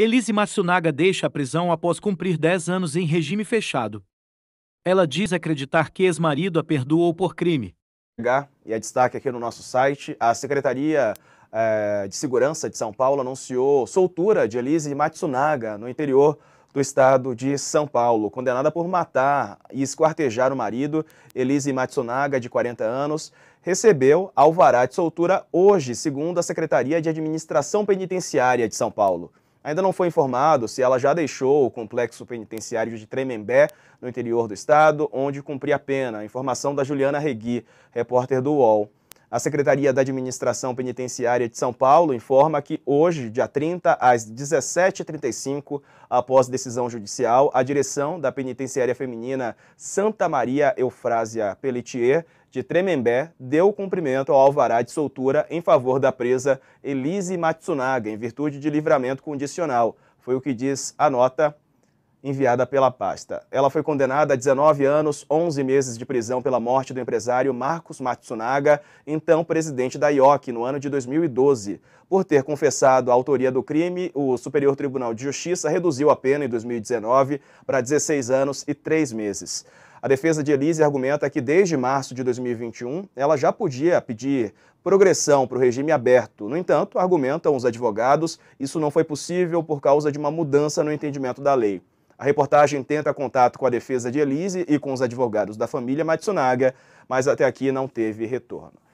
Elise Matsunaga deixa a prisão após cumprir 10 anos em regime fechado. Ela diz acreditar que ex-marido a perdoou por crime. E a é destaque aqui no nosso site, a Secretaria eh, de Segurança de São Paulo anunciou soltura de Elise Matsunaga no interior do estado de São Paulo. Condenada por matar e esquartejar o marido, Elise Matsunaga, de 40 anos, recebeu alvará de soltura hoje, segundo a Secretaria de Administração Penitenciária de São Paulo. Ainda não foi informado se ela já deixou o complexo penitenciário de Tremembé, no interior do estado, onde cumpria a pena. Informação da Juliana Regui, repórter do UOL. A Secretaria da Administração Penitenciária de São Paulo informa que hoje, dia 30, às 17h35, após decisão judicial, a direção da Penitenciária Feminina Santa Maria Eufrásia Pelletier de Tremembé deu cumprimento ao alvará de soltura em favor da presa Elise Matsunaga, em virtude de livramento condicional. Foi o que diz a nota enviada pela pasta. Ela foi condenada a 19 anos, 11 meses de prisão pela morte do empresário Marcos Matsunaga, então presidente da IOC, no ano de 2012. Por ter confessado a autoria do crime, o Superior Tribunal de Justiça reduziu a pena em 2019 para 16 anos e 3 meses. A defesa de Elise argumenta que desde março de 2021 ela já podia pedir progressão para o regime aberto. No entanto, argumentam os advogados, isso não foi possível por causa de uma mudança no entendimento da lei. A reportagem tenta contato com a defesa de Elise e com os advogados da família Matsunaga, mas até aqui não teve retorno.